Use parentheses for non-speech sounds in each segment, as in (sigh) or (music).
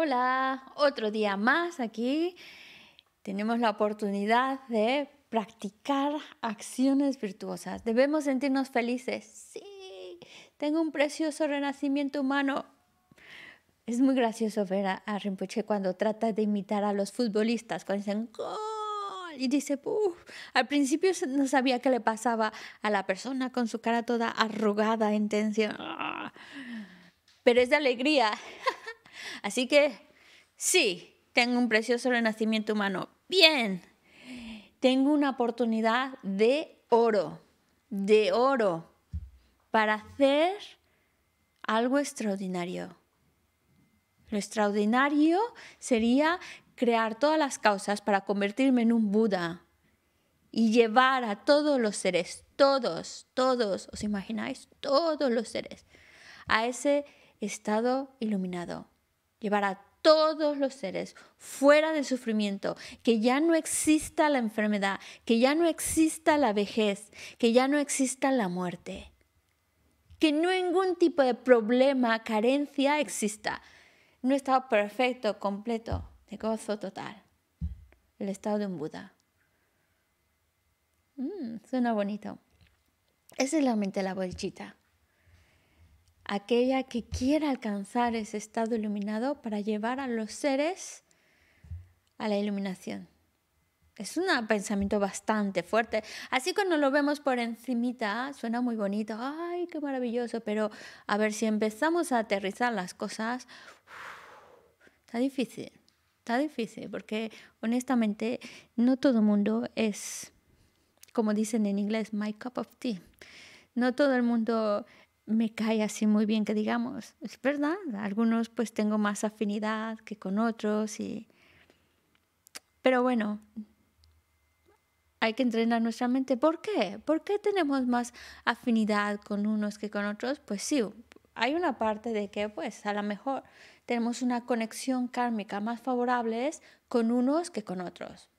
Hola, otro día más aquí. Tenemos la oportunidad de practicar acciones virtuosas. Debemos sentirnos felices. Sí, tengo un precioso renacimiento humano. Es muy gracioso ver a, Rinpoche cuando trata de imitar a los futbolistas, cuando dicen ¡Gol! Y dice, al principio no sabía qué le pasaba a la persona con su cara toda arrugada en tensión. Pero es de alegría. Así que sí, tengo un precioso renacimiento humano. Bien, tengo una oportunidad de oro, de oro, para hacer algo extraordinario. Lo extraordinario sería crear todas las causas para convertirme en un Buda y llevar a todos los seres, todos, todos, ¿os imagináis? Todos los seres, a ese estado iluminado llevar a todos los seres fuera del sufrimiento, que ya no exista la enfermedad, que ya no exista la vejez, que ya no exista la muerte, que no ningún tipo de problema, carencia exista. Un estado perfecto, completo, de gozo total. El estado de un Buda. Mm, suena bonito. Esa es la mente de la bolchita aquella que quiera alcanzar ese estado iluminado para llevar a los seres a la iluminación. Es un pensamiento bastante fuerte. Así cuando lo vemos por encimita, suena muy bonito, ay, qué maravilloso, pero a ver, si empezamos a aterrizar las cosas, está difícil, está difícil, porque honestamente no todo el mundo es, como dicen en inglés, my cup of tea. No todo el mundo me cae así muy bien que digamos, es verdad, algunos pues tengo más afinidad que con otros y pero bueno, hay que entrenar nuestra mente. ¿Por qué? ¿Por qué tenemos más afinidad con unos que con otros? Pues sí, hay una parte de que pues a lo mejor tenemos una conexión kármica más favorable con unos que con otros.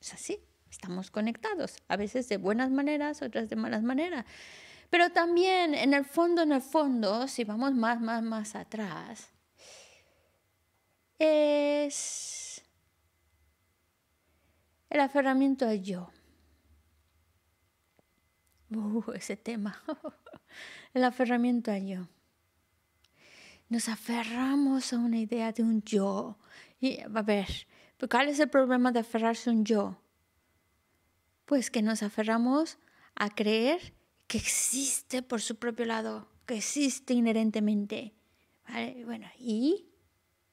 Es así, estamos conectados, a veces de buenas maneras, otras de malas maneras. Pero también en el fondo, en el fondo, si vamos más, más, más atrás, es el aferramiento al yo. Uh, ese tema, (laughs) el aferramiento al yo. Nos aferramos a una idea de un yo. Y, a ver, ¿cuál es el problema de aferrarse a un yo? Pues que nos aferramos a creer que existe por su propio lado, que existe inherentemente. ¿Vale? Bueno, ¿y?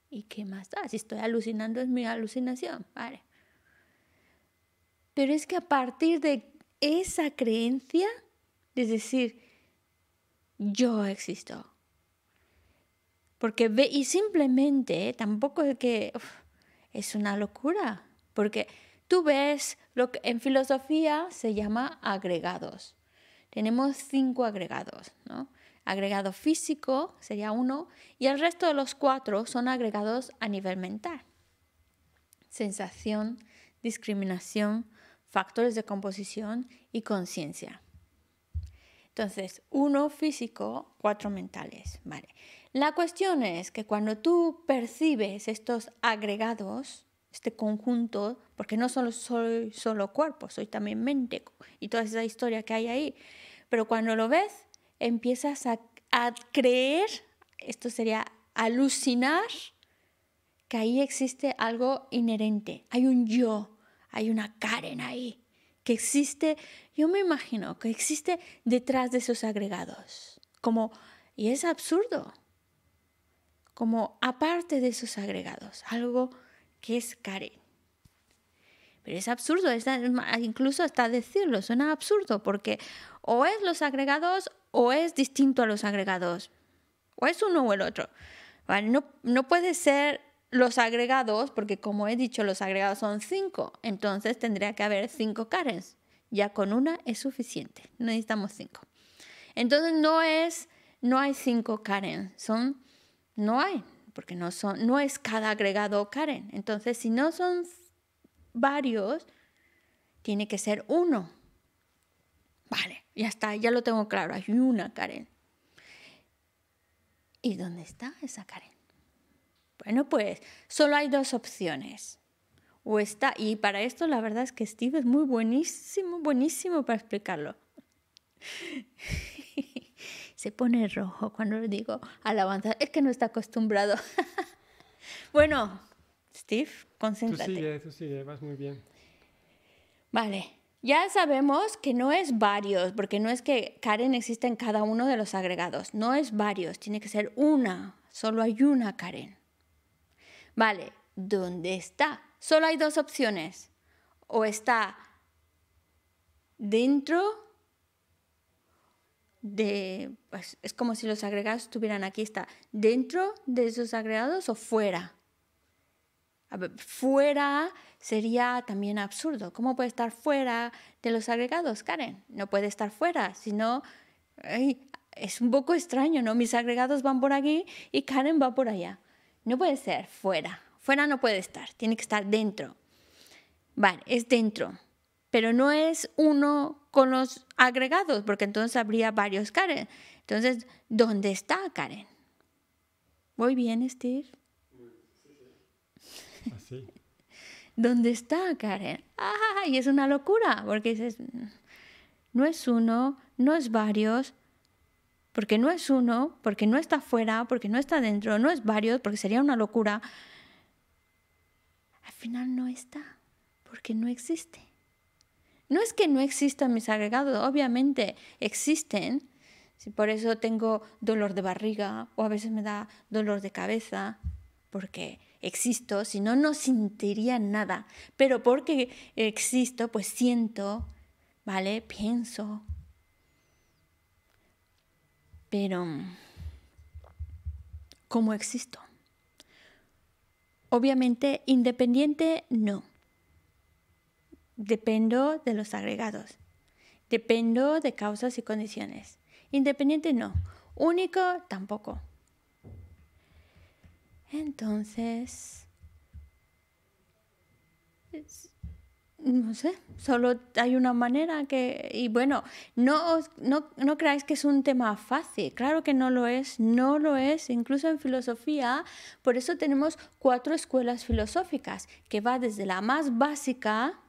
¿Y qué más da? Si estoy alucinando es mi alucinación, ¿vale? Pero es que a partir de esa creencia, es decir, yo existo. Porque ve, y simplemente ¿eh? tampoco es que es una locura, porque tú ves lo que en filosofía se llama agregados tenemos cinco agregados, ¿no? Agregado físico sería uno y el resto de los cuatro son agregados a nivel mental. Sensación, discriminación, factores de composición y conciencia. Entonces, uno físico, cuatro mentales. Vale. La cuestión es que cuando tú percibes estos agregados, este conjunto, porque no solo soy solo cuerpo, soy también mente y toda esa historia que hay ahí. Pero cuando lo ves, empiezas a, creer, esto sería alucinar, que ahí existe algo inherente, hay un yo, hay una Karen ahí, que existe, yo me imagino, que existe detrás de esos agregados, como, y es absurdo, como aparte de esos agregados, algo que es Karen. Pero es absurdo, incluso hasta decirlo, suena absurdo, porque o es los agregados o es distinto a los agregados, o es uno o el otro. No, puede ser los agregados, porque como he dicho, los agregados son cinco, entonces tendría que haber cinco Karens. Ya con una es suficiente, no necesitamos cinco. Entonces no es, no hay cinco carens, son, no hay, porque no, son, no es cada agregado Karen. Entonces, si no son varios, tiene que ser uno. Vale, ya está, ya lo tengo claro, hay una Karen. ¿Y dónde está esa Karen? Bueno, pues solo hay dos opciones. O está, y para esto la verdad es que Steve es muy buenísimo, buenísimo para explicarlo se pone rojo cuando le digo alabanza. Es que no está acostumbrado. (laughs) bueno, Steve, concéntrate. Tú sigue, tú sigue, vas muy bien. Vale. Ya sabemos que no es varios, porque no es que Karen existe en cada uno de los agregados. No es varios, tiene que ser una. Solo hay una Karen. Vale, ¿dónde está? Solo hay dos opciones. O está dentro de, pues, es como si los agregados estuvieran aquí, está dentro de esos agregados o fuera. fuera sería también absurdo. ¿Cómo puede estar fuera de los agregados, Karen? No puede estar fuera, sino es un poco extraño, ¿no? Mis agregados van por aquí y Karen va por allá. No puede ser fuera. Fuera no puede estar, tiene que estar dentro. Vale, es dentro pero no es uno con los agregados, porque entonces habría varios Karen. Entonces, ¿dónde está Karen? ¿Voy bien, Steve? Así. (laughs) ¿Dónde está Karen? ¡Ah! Y es una locura, porque dices, mm, no es uno, no es varios, porque no es uno, porque no está afuera, porque no está dentro, no es varios, porque sería una locura. Al final no está, porque no existe. No es que no existan mis agregados, obviamente existen. Si por eso tengo dolor de barriga o a veces me da dolor de cabeza, porque existo, si no, no sentiría nada. Pero porque existo, pues siento, ¿vale? Pienso. Pero, ¿cómo existo? Obviamente, independiente, no. Dependo de los agregados. Dependo de causas y condiciones. Independiente no. Único tampoco. Entonces, no sé, solo hay una manera que, y bueno, no, no creáis que es un tema fácil, claro que no lo es, no lo es, incluso en filosofía, por eso tenemos cuatro escuelas filosóficas, que va desde la más básica,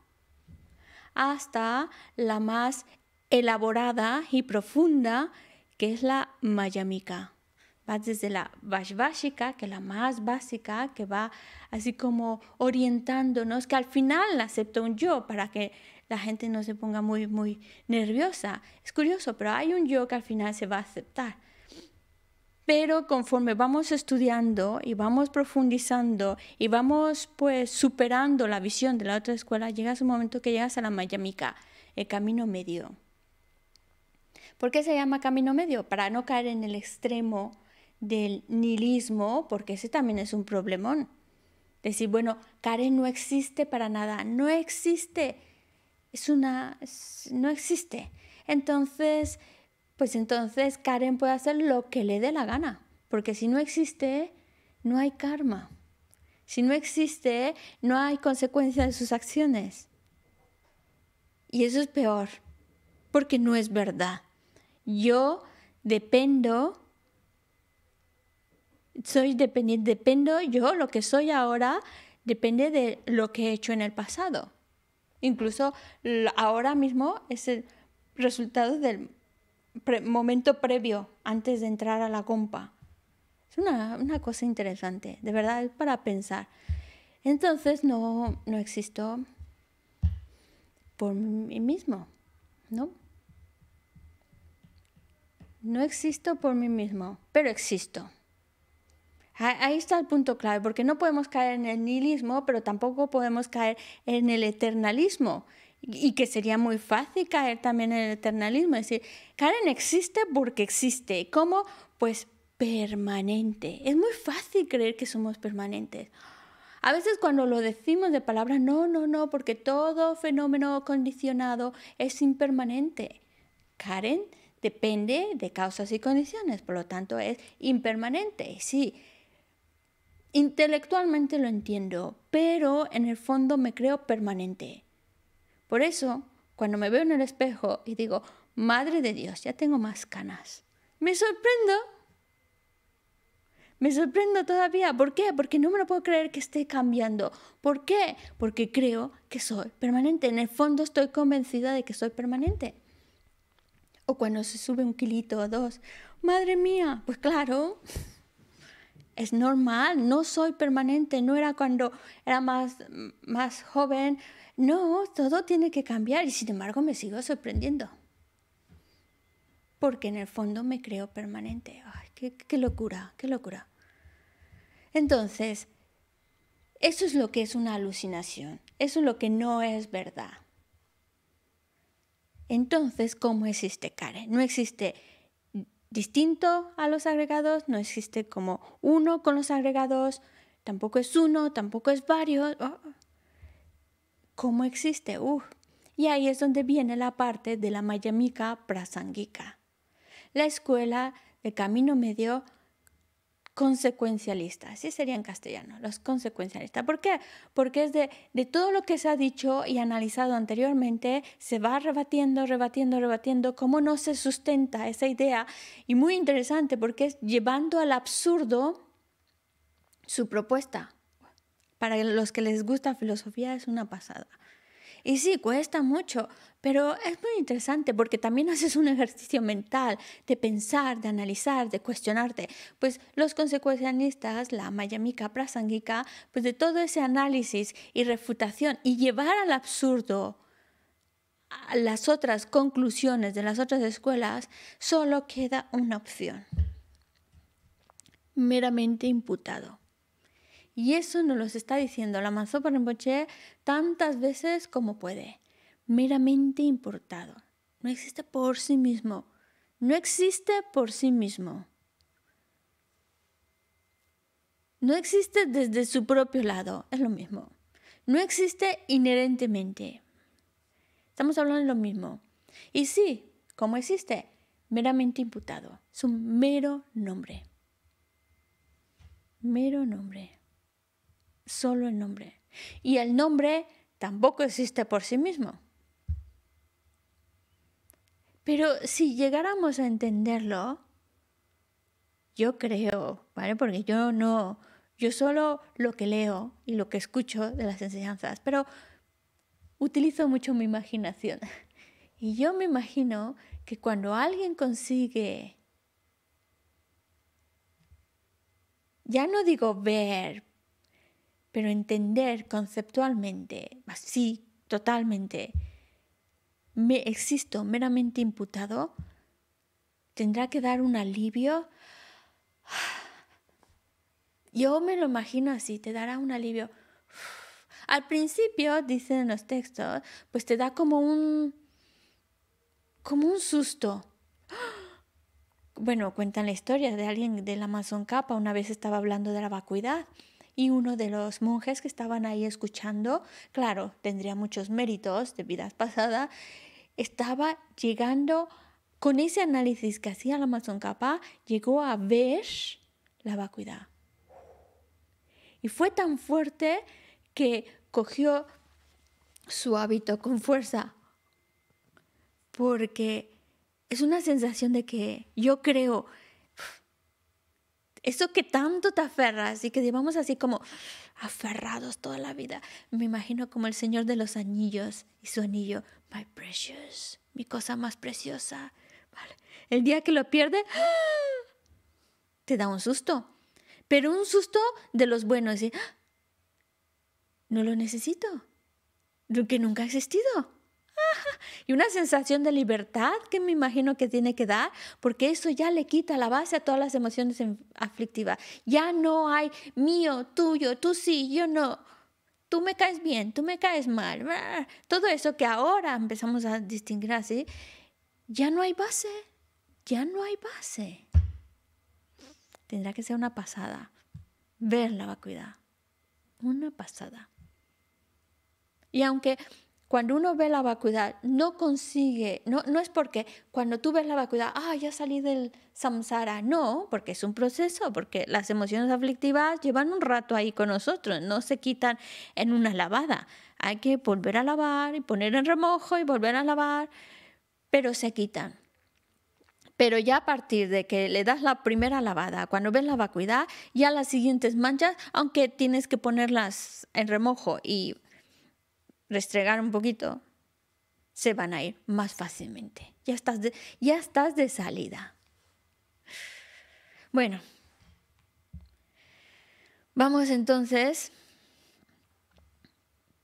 hasta la más elaborada y profunda, que es la mayamica. Va desde la básica, que es la más básica, que va así como orientándonos, que al final acepta un yo para que la gente no se ponga muy, muy nerviosa. Es curioso, pero hay un yo que al final se va a aceptar. Pero conforme vamos estudiando y vamos profundizando y vamos pues superando la visión de la otra escuela, llegas un momento que llegas a la Mayamica, el camino medio. ¿Por qué se llama camino medio? Para no caer en el extremo del nihilismo, porque ese también es un problemón. Decir, bueno, Karen no existe para nada, no existe, es una, no existe. Entonces, pues entonces Karen puede hacer lo que le dé la gana, porque si no existe, no hay karma. Si no existe, no hay consecuencia de sus acciones. Y eso es peor, porque no es verdad. Yo dependo, soy dependiente, dependo yo, lo que soy ahora, depende de lo que he hecho en el pasado. Incluso ahora mismo es el resultado del momento previo antes de entrar a la compa. Es una, cosa interesante, de verdad, es para pensar. Entonces no, no existo por mí mismo, ¿no? No existo por mí mismo, pero existo. Ahí está el punto clave, porque no podemos caer en el nihilismo, pero tampoco podemos caer en el eternalismo, y que sería muy fácil caer también en el eternalismo, es decir, Karen existe porque existe, ¿cómo? Pues permanente. Es muy fácil creer que somos permanentes. A veces cuando lo decimos de palabra, no, no, no, porque todo fenómeno condicionado es impermanente. Karen depende de causas y condiciones, por lo tanto es impermanente. Sí, intelectualmente lo entiendo, pero en el fondo me creo permanente. Por eso, cuando me veo en el espejo y digo, Madre de Dios, ya tengo más canas, me sorprendo. Me sorprendo todavía. ¿Por qué? Porque no me lo puedo creer que esté cambiando. ¿Por qué? Porque creo que soy permanente. En el fondo estoy convencida de que soy permanente. O cuando se sube un kilito o dos. Madre mía, pues claro, es normal, no soy permanente, no era cuando era más, más joven, no, todo tiene que cambiar y sin embargo me sigo sorprendiendo. Porque en el fondo me creo permanente. Ay, qué, locura, qué locura. Entonces, eso es lo que es una alucinación, eso es lo que no es verdad. Entonces, ¿cómo existe Karen? No existe distinto a los agregados, no existe como uno con los agregados, tampoco es uno, tampoco es varios. Ah, ¿Cómo existe? y ahí es donde viene la parte de la Mayamica prasanguica. La escuela de camino medio consecuencialista, así sería en castellano, los consecuencialistas. ¿Por qué? Porque es de, de, todo lo que se ha dicho y analizado anteriormente, se va rebatiendo, rebatiendo, rebatiendo, cómo no se sustenta esa idea. Y muy interesante porque es llevando al absurdo su propuesta para los que les gusta filosofía es una pasada. Y sí, cuesta mucho, pero es muy interesante porque también (laughs) haces un ejercicio mental de pensar, de analizar, de cuestionarte. Pues los consecuencianistas, la mayamica prasangika, pues de todo ese análisis y refutación y llevar al absurdo a las otras conclusiones de las otras escuelas, solo queda una opción, meramente imputado. Y eso nos lo está diciendo la por Rinpoche tantas veces como puede. Meramente importado. No existe por sí mismo. No existe por sí mismo. No existe desde su propio lado. Es lo mismo. No existe inherentemente. Estamos hablando de lo mismo. Y sí, cómo existe, meramente imputado. Es un mero nombre. Mero nombre solo el nombre. Y el nombre tampoco existe por sí mismo. Pero si llegáramos a entenderlo, yo creo, ¿vale? Porque yo no, yo solo lo que leo y lo que escucho de las enseñanzas, pero utilizo mucho mi imaginación. Y yo me imagino que cuando alguien consigue, ya no digo ver, pero entender conceptualmente, así, totalmente, me existo meramente imputado, tendrá que dar un alivio. (sighs) Yo me lo imagino así, te dará un alivio. (sighs) Al principio, dicen los textos, pues te da como un como un susto. (gasps) Bueno, cuentan la historia de alguien del Amazon Capa, una vez estaba hablando de la vacuidad y uno de los monjes que estaban ahí escuchando, claro, tendría muchos méritos de vidas pasadas, estaba llegando con ese análisis que hacía la capa, llegó a ver la vacuidad. Y fue tan fuerte que cogió su hábito con fuerza, porque es una sensación de que yo creo eso que tanto te aferras y que llevamos así como aferrados toda la vida. Me imagino como el Señor de los Anillos y su anillo, my precious, mi cosa más preciosa. El día que lo pierde, ¡ah! te da un susto, pero un susto de los buenos. ¡Ah! No lo necesito, lo que nunca ha existido. (laughs) y una sensación de libertad que me imagino que tiene que dar, porque eso ya le quita la base a todas las emociones aflictivas. Ya no hay mío, tuyo, tú sí, yo no. Tú me caes bien, tú me caes mal. Todo eso que ahora empezamos a distinguir así, ya no hay base, ya no hay base. Tendrá que ser una pasada, ver la vacuidad, una pasada. Y aunque cuando uno ve la vacuidad, no consigue, no, no es porque cuando tú ves la vacuidad, ah, ya salí del samsara, no, porque es un proceso, porque las emociones aflictivas llevan un rato ahí con nosotros, no se quitan en una lavada, hay que volver a lavar y poner en remojo y volver a lavar, pero se quitan. Pero ya a partir de que le das la primera lavada, cuando ves la vacuidad, ya las siguientes manchas, aunque tienes que ponerlas en remojo y restregar un poquito, se van a ir más fácilmente. Ya estás de, ya estás de salida. Bueno, vamos entonces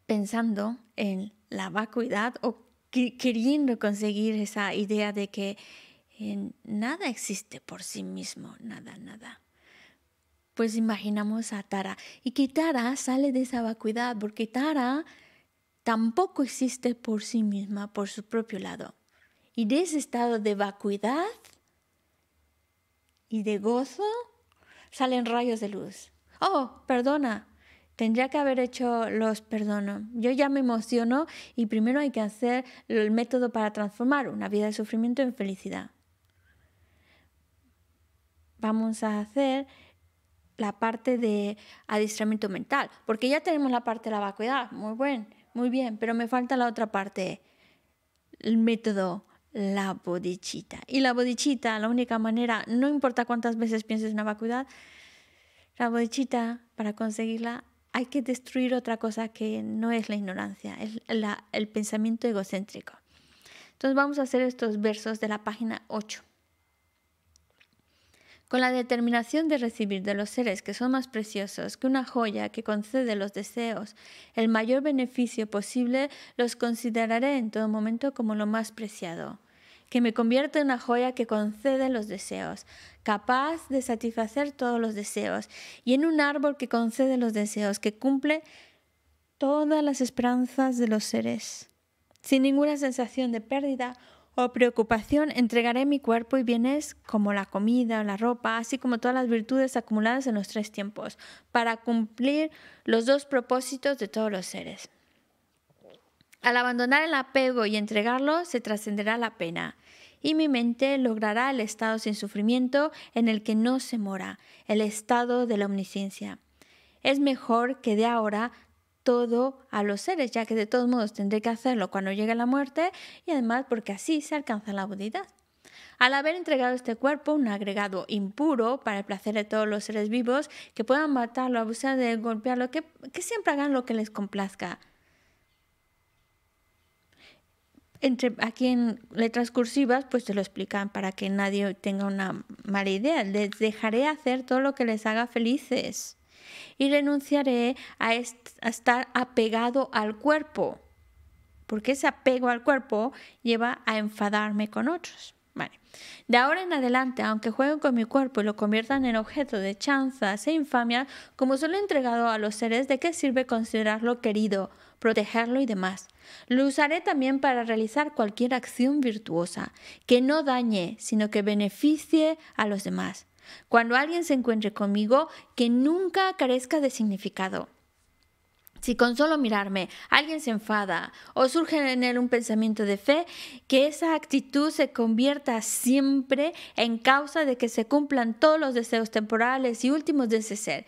pensando en la vacuidad o queriendo conseguir esa idea de que eh, nada existe por sí mismo, nada, nada. Pues imaginamos a Tara y que Tara sale de esa vacuidad porque Tara tampoco existe por sí misma, por su propio lado. Y de ese estado de vacuidad y de gozo salen rayos de luz. Oh, perdona, tendría que haber hecho los perdonos. Yo ya me emociono y primero hay que hacer el método para transformar una vida de sufrimiento en felicidad. Vamos a hacer la parte de adiestramiento mental, porque ya tenemos la parte de la vacuidad, muy bien muy bien, pero me falta la otra parte, el método, la bodichita. Y la bodichita, la única manera, no importa cuántas veces pienses en la vacuidad, la bodichita, para conseguirla, hay que destruir otra cosa que no es la ignorancia, es la, el pensamiento egocéntrico. Entonces vamos a hacer estos versos de la página 8 con la determinación de recibir de los seres que son más preciosos que una joya que concede los deseos el mayor beneficio posible, los consideraré en todo momento como lo más preciado, que me convierta en una joya que concede los deseos, capaz de satisfacer todos los deseos, y en un árbol que concede los deseos, que cumple todas las esperanzas de los seres, sin ninguna sensación de pérdida preocupación, entregaré mi cuerpo y bienes como la comida, la ropa, así como todas las virtudes acumuladas en los tres tiempos, para cumplir los dos propósitos de todos los seres. Al abandonar el apego y entregarlo, se trascenderá la pena, y mi mente logrará el estado sin sufrimiento en el que no se mora, el estado de la omnisciencia. Es mejor que de ahora todo a los seres, ya que de todos modos tendré que hacerlo cuando llegue la muerte y además porque así se alcanza la budidad. Al haber entregado este cuerpo, un agregado impuro para el placer de todos los seres vivos que puedan matarlo, abusar de golpearlo, que, siempre hagan lo que les complazca. Entre, aquí en letras cursivas, pues te lo explican para que nadie tenga una mala idea. Les dejaré hacer todo lo que les haga felices y renunciaré a, estar apegado al cuerpo, porque ese apego al cuerpo lleva a enfadarme con otros. De ahora en adelante, aunque jueguen con mi cuerpo y lo conviertan en objeto de chanzas e infamias, como solo he entregado a los seres, ¿de qué sirve considerarlo querido, protegerlo y demás? Lo usaré también para realizar cualquier acción virtuosa, que no dañe, sino que beneficie a los demás. Cuando alguien se encuentre conmigo, que nunca carezca de significado. Si con solo mirarme alguien se enfada o surge en él un pensamiento de fe, que esa actitud se convierta siempre en causa de que se cumplan todos los deseos temporales y últimos de ese ser.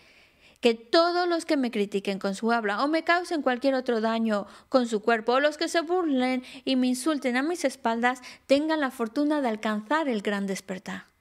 Que todos los que me critiquen con su habla o me causen cualquier otro daño con su cuerpo o los que se burlen y me insulten a mis espaldas tengan la fortuna de alcanzar el gran despertar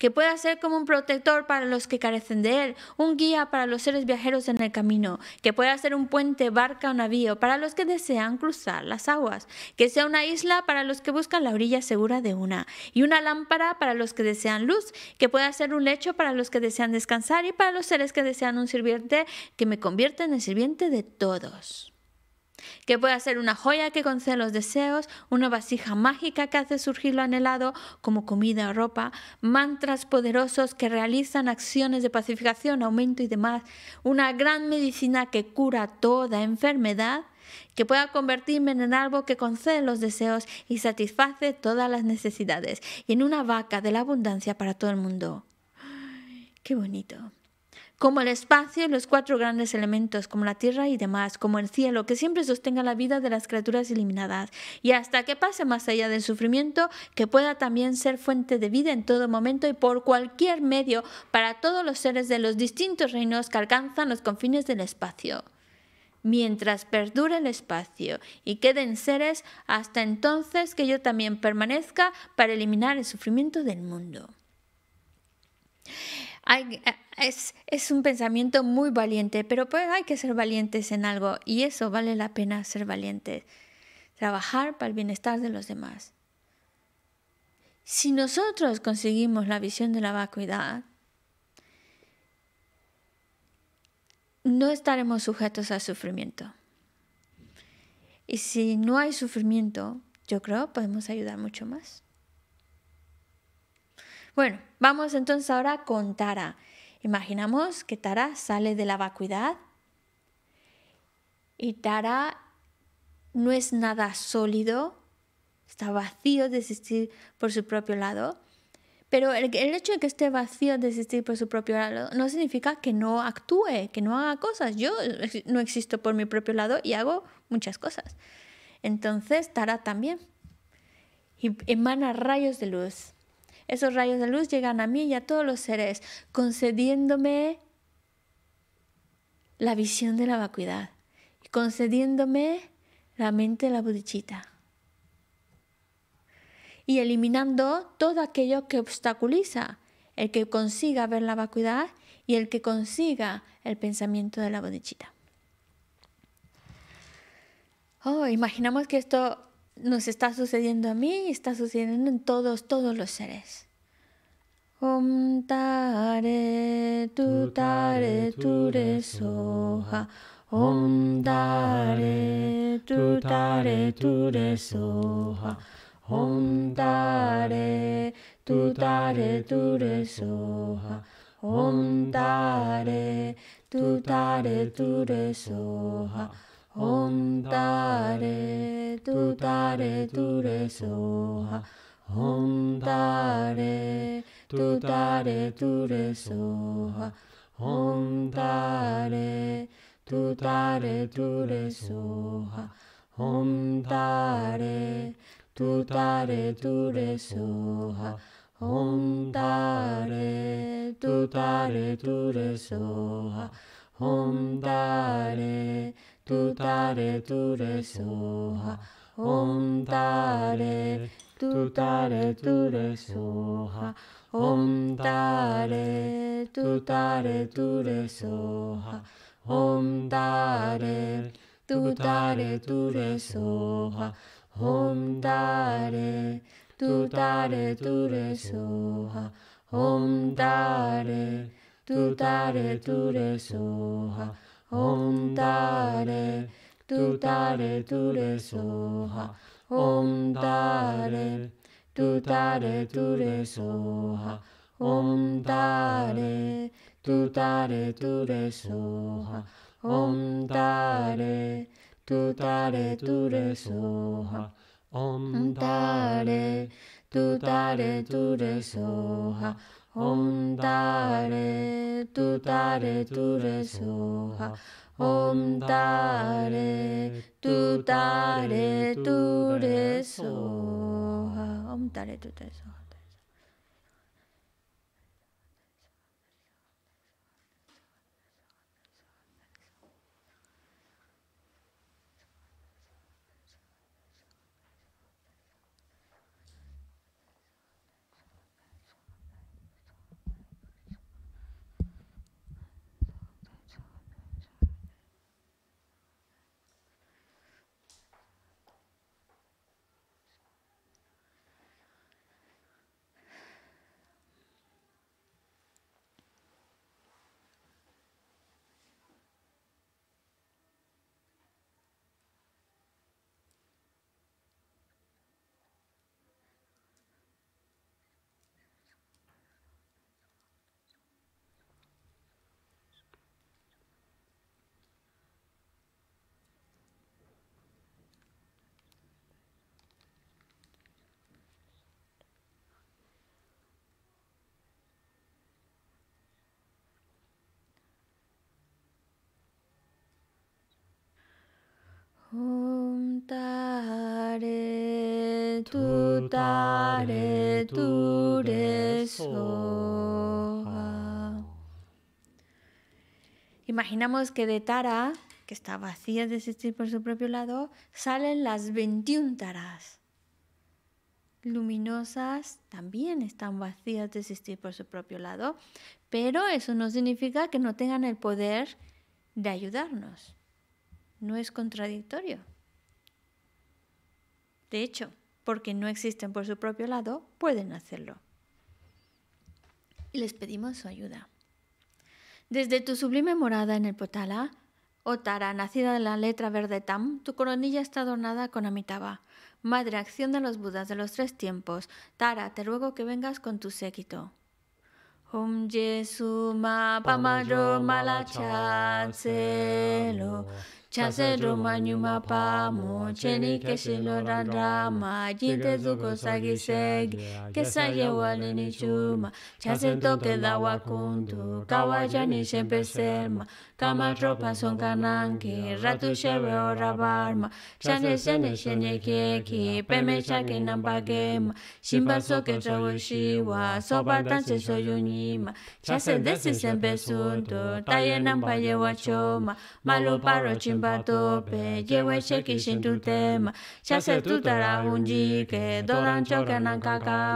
que pueda ser como un protector para los que carecen de él, un guía para los seres viajeros en el camino, que pueda ser un puente, barca o navío para los que desean cruzar las aguas, que sea una isla para los que buscan la orilla segura de una, y una lámpara para los que desean luz, que pueda ser un lecho para los que desean descansar y para los seres que desean un sirviente que me convierta en el sirviente de todos que pueda ser una joya que concede los deseos, una vasija mágica que hace surgir lo anhelado como comida o ropa, mantras poderosos que realizan acciones de pacificación, aumento y demás, una gran medicina que cura toda enfermedad, que pueda convertirme en algo que concede los deseos y satisface todas las necesidades, y en una vaca de la abundancia para todo el mundo. ¡Qué bonito! como el espacio, y los cuatro grandes elementos, como la tierra y demás, como el cielo, que siempre sostenga la vida de las criaturas eliminadas, y hasta que pase más allá del sufrimiento, que pueda también ser fuente de vida en todo momento y por cualquier medio para todos los seres de los distintos reinos que alcanzan los confines del espacio. Mientras perdure el espacio y queden seres, hasta entonces que yo también permanezca para eliminar el sufrimiento del mundo. Eh, es, es, un pensamiento muy valiente, pero pues, hay que ser valientes en algo y eso vale la pena ser valientes. Trabajar para el bienestar de los demás. Si nosotros conseguimos la visión de la vacuidad, no estaremos sujetos al sufrimiento. Y si no hay sufrimiento, yo creo podemos ayudar mucho más. Bueno, vamos entonces ahora con Tara. Imaginamos que Tara sale de la vacuidad y Tara no es nada sólido, está vacío de existir por su propio lado. Pero el, hecho de que esté vacío de existir por su propio lado no significa que no actúe, que no haga cosas. Yo no existo por mi propio lado y hago muchas cosas. Entonces, Tara también. Y emana rayos de luz esos rayos de luz llegan a mí y a todos los seres, concediéndome la visión de la vacuidad y concediéndome la mente de la bodichita. y eliminando todo aquello que obstaculiza el que consiga ver la vacuidad y el que consiga el pensamiento de la bodichita. Oh, imaginamos que esto nos está sucediendo a mí y está sucediendo en todos, todos los seres. Om tare tu tare tu re soha. Om tare tu tare tu re soha. Om tare tu tare tu re soha. Om tare tu tare tu re Om tare tu tare tu re soha. Om tare tu tare tu re soha. Om tare tu tare tu re soha. Om tare tu tare tu re soha. Om tare tu tare tu re soha. Om tare tu tare tu re soha. tu tare tu re soha om tare tu tare tu re soha om tare tu tare tu re soha om tare tu tare tu re soha om tare tu tare tu re soha om tare tu tare tu re soha Om Tare, Tu Tare, Tu Re Soha. Om Tare, Tu Tare, Tu Re Soha. Om Tare, Tu Tare, Tu Re Soha. Om Tare, Tu Tare, Tu Re Soha. Om Tare, Tu Tare, Tu Re Soha. 옴다레 두다레 두레소하 옴다레 두다레 두레소하 옴다레 두다레소하 tare Imaginamos que de Tara, que está vacía de existir por su propio lado, salen las 21 Taras. Luminosas también están vacías de existir por su propio lado, pero eso no significa que no tengan el poder de ayudarnos no es contradictorio. De hecho, porque no existen por su propio lado, pueden hacerlo. Y les pedimos su ayuda. Desde tu sublime morada en el Potala, oh Tara, nacida de la letra verde Tam, tu coronilla está adornada con Amitabha, madre acción de los Budas de los tres tiempos. Tara, te ruego que vengas con tu séquito. Om ma chase roma nyuma pa mo cheni keshi lo randra ma jinte zuko sagi segi kesa yewa ni chuma chase toke da kuntu kawa jani shempe serma kama tropa son kananki ratu shewe ora barma chane shene keki peme chake namba gema shimba soke trawe shiwa soba tanse soyunyima chase desi sempe suntu taye namba yewa choma malo paro chimba bat tope, jeue seki sintutema, xase tutara unjike, dodan txokanan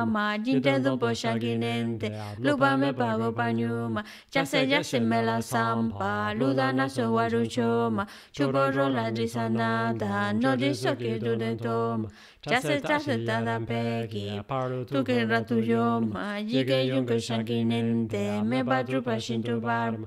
ma jinte dumpo xaginente, lupa me pago pañuma, xase se me la zampa, ludana so guaruchoma, chuporro la drisanata, no diso que tu de toma, se xase tada peki, tu que ratu yoma, jike yunko xaginente, me batrupa sintu barba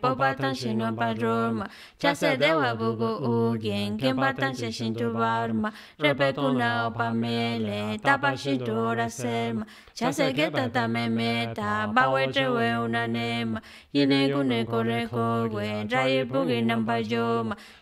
波巴当西诺巴鲁玛，恰塞德瓦布古乌金，金巴当西辛图巴鲁玛，热贝古纳巴梅勒，达巴辛图拉塞玛，恰塞格达达梅梅达，巴维特维乌纳内玛，伊内古内古雷古维，扎伊布吉南巴尤玛。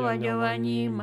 Вавадаваним,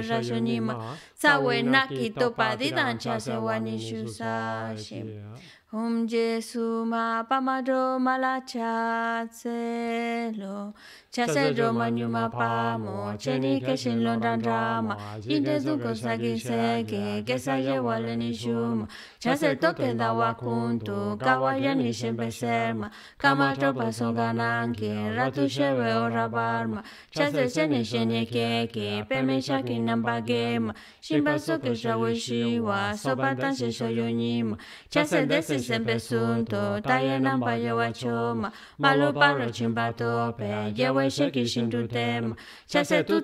Sawenaki nima sawe naki topa didan cha se wani ma cha sa jo ma nyu ma pa mo che ni ke shin lon dan dra ma yin de zu ko sa gi se ge ke sa ye wa le ni shu ma cha sa to ke da wa kun tu ka wa ye ni shin be se ma ka ma to pa so ga na ke ra tu she we o ra ba ma cha sa che ni shin ye ke ke pe me sha ki na ba ge ma shin ba so ke sha we shi wa so ba dan she sho yo ni ma cha sa de se shen be sun tu ta ye na ba ye wa cho ma ma lo pa ro chin ba to pe ye weishe kishin du tema chase tu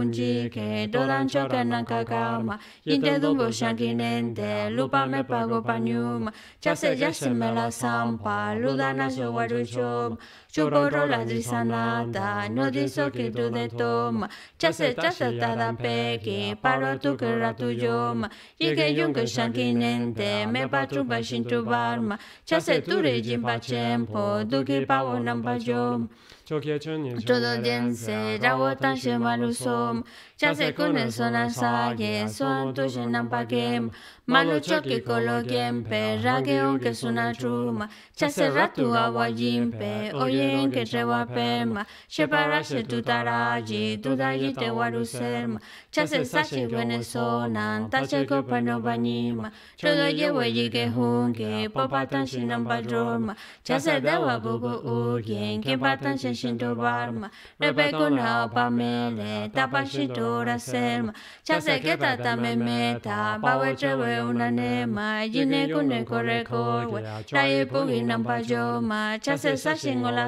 unji ke dolan choka nanka kama inde dumbo shankinente lupa me pago panyuma chase yasi la sampa ludana showaru choma Chuboro la risanata, no diso que tu de toma. Chase chase tada peque paro tu kura tu yoma. Yige que shankinente, me patru sin tu barma. Chase tu rejim pa chempo, duki pa onam pa yoma. Todo dense, rawo tan se malusom. Chase kune sonan saye, son tu shenan pa kem. Malu choki kolo gempe, que es una truma. Chase ratu agua jimpe, oye que ke chewa perma shepara she tutara ji tuda ji te waru serma chase sache gwene sonan tache ko pano banima chodo ye weji ke hunge popatan shinan badroma chase dewa bugo ugyen ke patan she shinto barma rebe pa pamele tapa shitora serma chase ke tata me meta ne con el jine kune kore kowe raye pugi nampajoma chase sashingola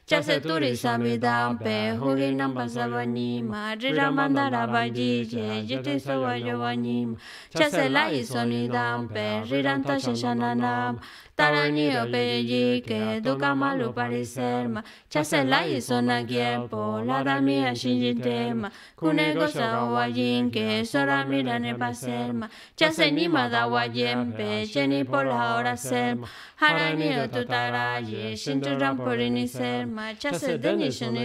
chase samida pe hoge namba savani ma jira mandara baji je chase y ma pe riranta shashananam tarani opeji ke chase pariserma chasalai sonagie po ladami ashinjitema e e kunego sawajin ke mira ne paserma chasenima pe pola ora harani tu tara ye shin ni ser ma cha se den ni shin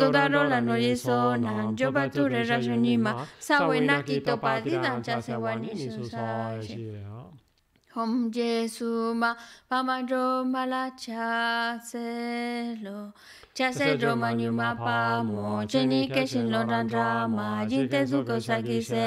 do da la no ye so nan tu re ra sa we na pa di dan cha se sa ji Om ma pamajo malacha selo. ချာဆဲဒရမညူမာပါမောချီနီကေရှင်လွန်ရန်ဒရာမာဂျင်တဲစုကိုဆာကိဆဲ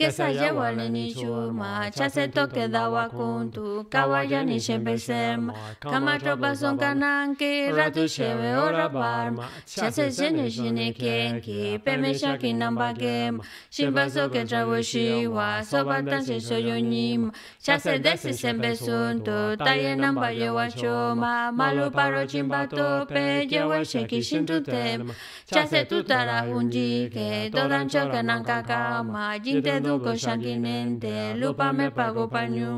ကေဆာယဝလနီချူမာချာဆဲတော့ကေဒါဝါကွန်တူကဝါယနီရှင်ပဲဆဲမကမတော့ပါစုံကနန်ကေရာတူရှေဝေရပါမာချာဆဲဂျင်းနီရှင်နေကေန်ကေပေမေရှာကိနမ်ဘာဂေမရှင်ပါစောကေဒါဝရှိဝါစောဘတန်ဆေဆိုယွန်နီမချာဆဲဒဲဆီဆဲဘဲစွန်တူတိုင်ယနမ်ဘာယဝချူမာမာလူပါရောချင်ဘတ်တိုပေယေ washe kishin tu tem chase tu tara unji ke dodan choka nanka kama jinte duko shankinente lupa me pago panyu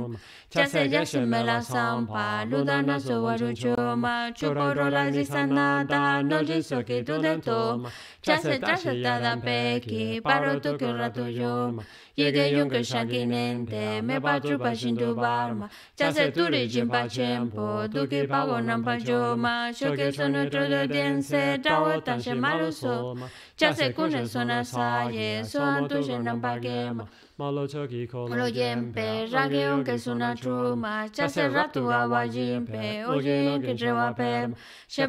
chase yashe me la sampa ludana so waru choma chuporo la zisanada no jiso ke tu de toma chase trashe tadam peki paro tu kura tu yoma yege yungge shangi me pa chupa barma, chase turi jimpa chenpo, duki pago nampa joma, shoke sonu trodo dense, trawo tanshe maru soma, Chase kunen una saye, soan tu yenan pakema. Malo choki kolo yempe, rageon que una truma, Chase ratu awa oye oyen que trewa pema.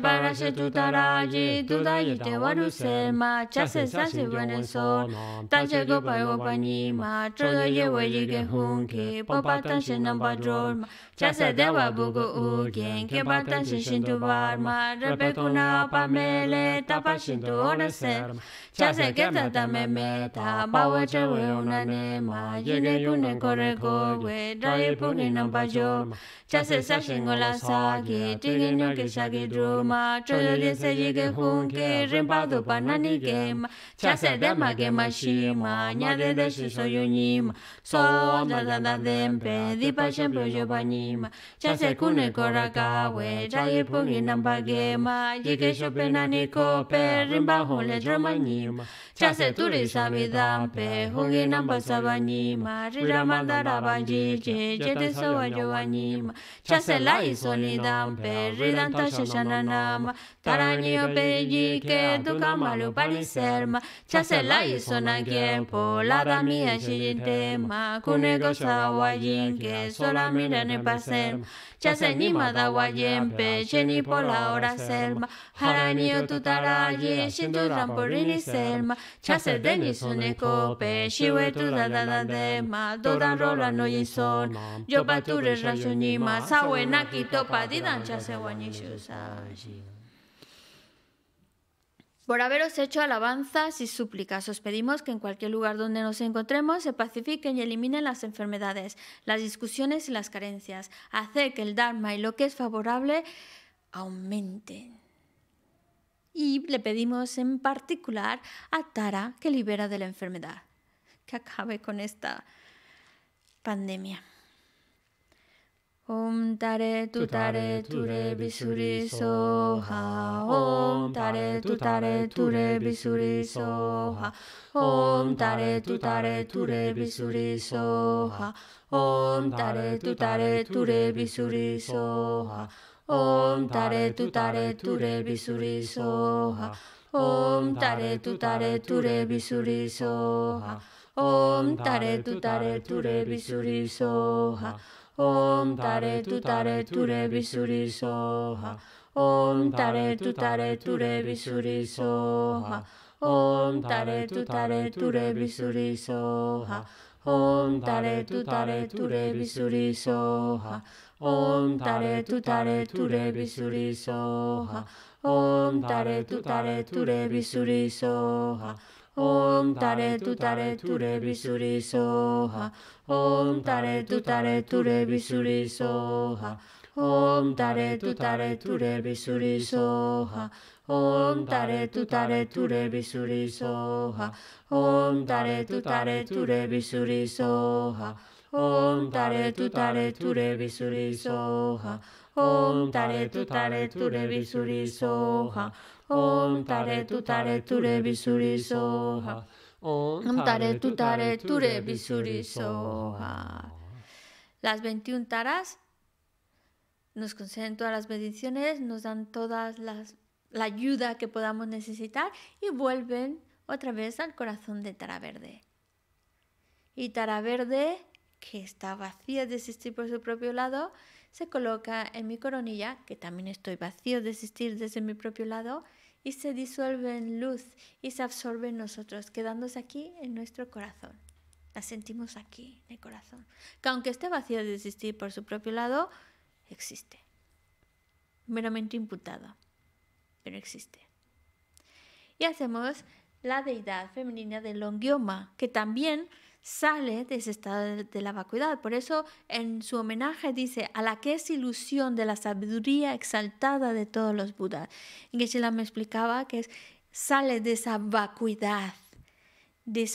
para se tutaraji, tudayi te warusema. Chase sase sol, tan se gopa gopa nima. Chodo yewe yige hunki, popa tan shenan padrolma. Chase dewa bugu uken, que patan sin shintu barma. Repe kuna pamele, tapa sin tu serma. Chasaketa tameme tapawa me unane nema, yene kune kore kogwe dry puni namba joma Chase sashingo la sagi tigi que shagi druma Choyo de se ke hunke rinpa pa' nani Ya Chase dema kema shima nyade de shiso yunima So da, da, dempe Di dipa yo pa' nima Chase kune kora kawe daye namba nampa kema Yike shope nani kope rimba hule druma chase turi sabi dampe hongi namba sabanyima rira mandara chase lai soni dampe ridan tasha shananama tarani opeji ke paliserma chase lai la damia shijitema kunego sawa sola mirane paserma ni madawa ni por la hora selma harani otutara ye tu ramporini selma chase deni suneko pe we tu da da da de ma rola no son yo pature sahuenaki topa, di dan chase wanyi shusashi por haberos hecho alabanzas y súplicas, os pedimos que en cualquier lugar donde nos encontremos se pacifiquen y eliminen las enfermedades, las discusiones y las carencias. Hace que el Dharma y lo que es favorable aumenten. Y le pedimos en particular a Tara que libera de la enfermedad, que acabe con esta pandemia. Om tare tu tare ture bisuri soha Om tare tu ture bisuri soha Om tare tu tare ture bisuri soha Om tare tu tare ture bisuri soha Om tare tu tare ture bisuri soha Om tare tu tare ture bisuri soha Om tare tu tare ture Om tare tu tare ture bisuri soha. Om tare tu tare ture bisuri soha. Om tare tu tare ture bisuri soha. Om tare tu tare Om tare tu Om tare tutare bizuri soha. Om tare tutare bizuri soha. Om tare tutare bizuri soha. Om tare tutare bizuri soha. Om tare tutare bizuri soha. Om tare tutare bizuri soha. Om tare tutare bizuri soha. Om tare tu tare tu soha. tu tare tu tu Las 21 taras nos conceden todas las bendiciones, nos dan toda la ayuda que podamos necesitar y vuelven otra vez al corazón de Tara Verde. Y Tara Verde, que está vacía de existir por su propio lado, se coloca en mi coronilla, que también estoy vacío de existir desde mi propio lado, y se disuelve en luz y se absorbe en nosotros, quedándose aquí en nuestro corazón. La sentimos aquí, en el corazón. Que aunque esté vacío de existir por su propio lado, existe. Meramente imputada pero existe. Y hacemos la deidad femenina del Longioma, que también sale de ese estado de la vacuidad. Por eso en su homenaje dice, a la que es ilusión de la sabiduría exaltada de todos los budas. Geshe-la me explicaba que es, sale de esa vacuidad, de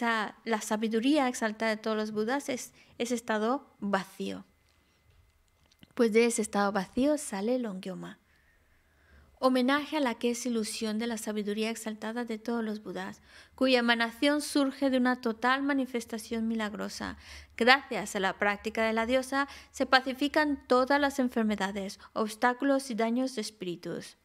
la sabiduría exaltada de todos los budas es ese estado vacío. Pues de ese estado vacío sale el homenaje a la que es ilusión de la sabiduría exaltada de todos los Budas, cuya emanación surge de una total manifestación milagrosa. Gracias a la práctica de la diosa se pacifican todas las enfermedades, obstáculos y daños de espíritus.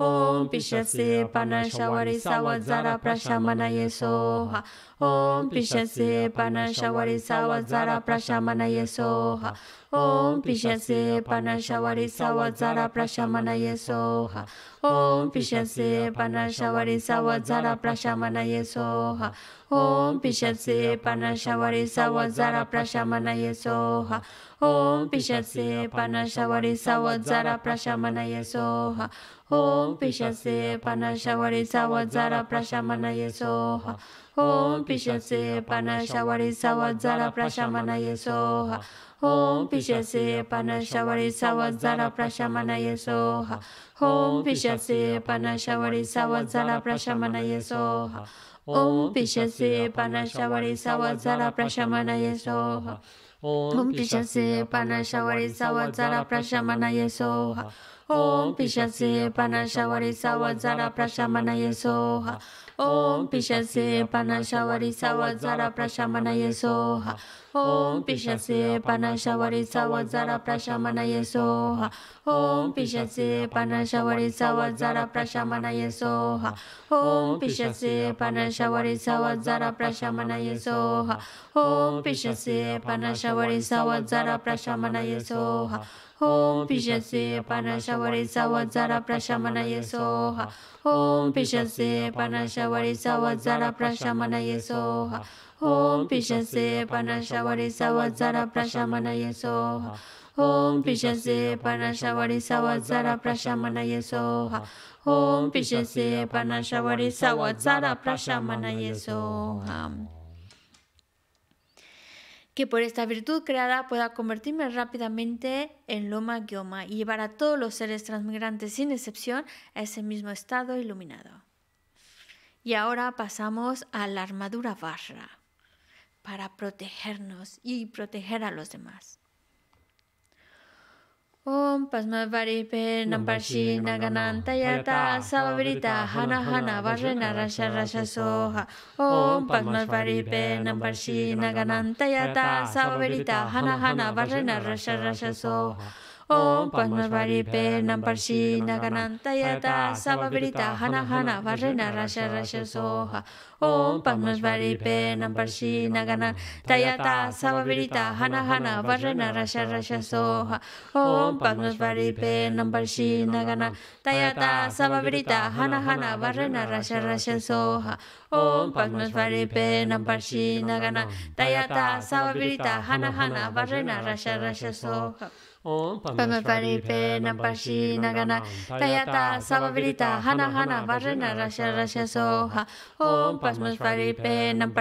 ॐ पिशसे पनशवरि सावजरा प्रशमनये सोहा ॐ पिशसे पनशवरि सावजरा प्रशमनये सोहा ॐ पिशसे पनशवरि सावजरा प्रशमनये सोहा ॐ पिशसे पनशवरि सावजरा प्रशमनये सोहा ॐ पिशसे पनशवरि सावजरा प्रशमनये सोहा ॐ पिशसे पानाशावरी सावध जारा प्रशामनाय सोहा हो पिशसे पानाशावरी सावध जारा प्रशामनाय सो ॐ पिशसे पानाशावरी सावध जारा सो हा ॐ पिशसे पानाशावरी सावध जारा सो हा ॐ पिशसे पानाशावरी सावध जारा सो हा ॐ पिशसे पानाशावरी सावध झाला जारा प्रशामनाय सोहा ॐ पिशसे पानाशावरीचा वजारा प्रशामना येसोहा ॐ पिशसे पानाशावरीचा वजारा प्रशामना सोहा ॐ पिशसे पनशवरि सवत्सर प्रशमनय सोः ॐ पिशसे पनशवरि सवत्सर प्रशमनय सोः ॐ पिशसे पनशवरि सवत्सर प्रशमनय सोः ॐ पिशसे पनशवरि सवत्सर प्रशमनय सोः ॐ पिशसे पनशवरि सवत्सर प्रशमनय सोहा ॐ पिशसे पनशवरिसा वज्र प्रशमनये सोः ॐ पिशसे पनशवरिसा वज्र प्रशमनये सोः ॐ पिशसे पनशवरिसा वज्र प्रशमनये सोः ॐ पिशसे पनशवरिसा वज्र प्रशमनये सोः ॐ पिशसे पनशवरिसा वज्र प्रशमनये सोः que por esta virtud creada pueda convertirme rápidamente en Loma Gyoma y llevar a todos los seres transmigrantes sin excepción a ese mismo estado iluminado. Y ahora pasamos a la armadura barra para protegernos y proteger a los demás. Om pasma vari per nam parshi hana hana varena rasha rasha soha Om pasma vari per nam parshi hana hana varena rasha soha Om Padmavari Penam Parsina Gananta Yata Sabavirita Hana Hana Varena Rasha Rasha Soha Om Padmavari Penam Parsina Gananta Yata Sabavirita Hana Hana Varena Rasha Rasha Soha Om Padmavari Penam Parsina Gananta Yata Sabavirita Hana Hana Varena Rasha Rasha Soha Om Padmasvari Penam Parsina Gananta Yata Sabavirita Hana Hana Varena Rasha Rasha Soha Om pasmas paripe nam nagana tayata sabavirita hana hana varena rasha rasha soha Om pasmas nam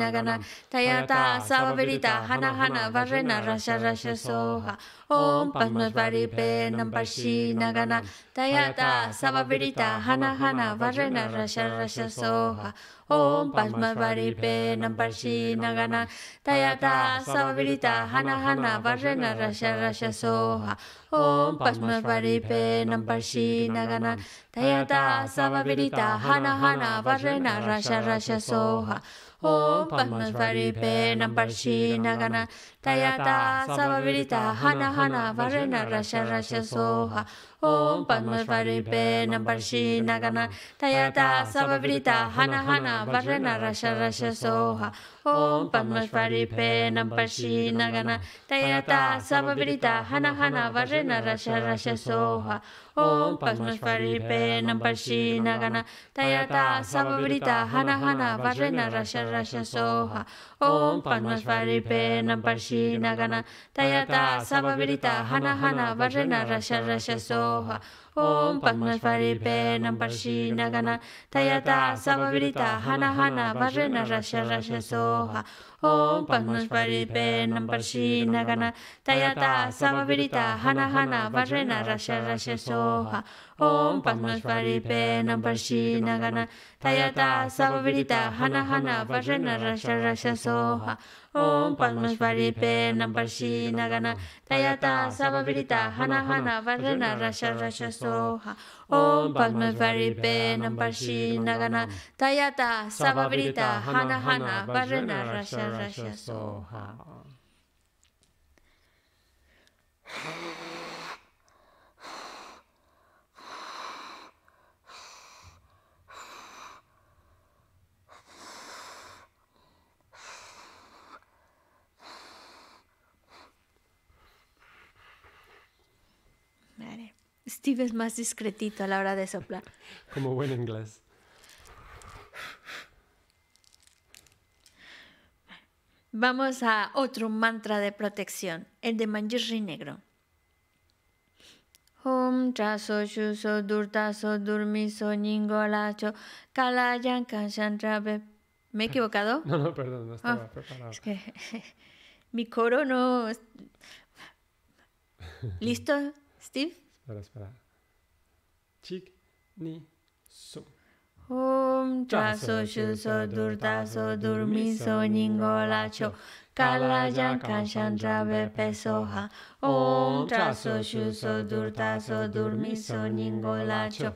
nagana tayata sabavirita hana hana varena rasha rasha soha Om pasmas Varipen nam nagana tayata sabavirita hana hana varena rasha rasha soha Om Padmasvari Penam Parshina Nagana Tayata Savavirita Hana Hana Varena Rasha Rasha Soha Om Padmasvari Penam Parshina Nagana Tayata Savavirita Hana Hana Varena Rasha Rasha Soha Om Padmasvari Penam Parshina Nagana Tayata, Sababirita, Hana Hana, Varena, Rasha Rasha Soha, Om Padma Varipe, parshi Nagana, Tayata, Sababirita, Hana Hana, Varena, Rasha Rasha Soha, Om Padma Varipe, parshi Nagana, Tayata, Sababirita, Hana Hana, Varena, Rasha Rasha Soha, Om Padma Varipe, parshi Nagana, Tayata, Sababirita, Hana Hana, Varena, Rasha Rasha Soha, Om Padma シーナガナタヤタサバビリタハナハナバジェナラシャラシャソハオンパクナファリペナンパシーナガナタヤタサバビリタハナハナバジェナラシャラシャソハオンパクナファリペナンパシーナガナタヤタサバビリタハナハナバジェナラシャラシャソハオンパクナファリペナンパシーナガナタヤタサバビリタハナハナバジェナラシャラシャソハ Om Padmas Vari Pena Parshina Gana Tayata Sava Virita Hana Hana Varana Rasha Rasha Soha Om Padma Vari Pena Parshina Gana Tayata Sava Virita Hana Hana Varana Rasha Rasha Soha Steve es más discretito a la hora de soplar. Como buen inglés. Vamos a otro mantra de protección, el de Manjirri negro. ¿Me he equivocado? (laughs) No, no, perdón, no estaba ah, preparado. (laughs) mi coro no. (laughs) ¿Listo? Steve? Espera, espera. Chik, ni, so. Om traso shu so dur taso dur mi so ningo lacho kala jan kan shan trabe pesoha om traso shu so dur taso dur mi so ningo lacho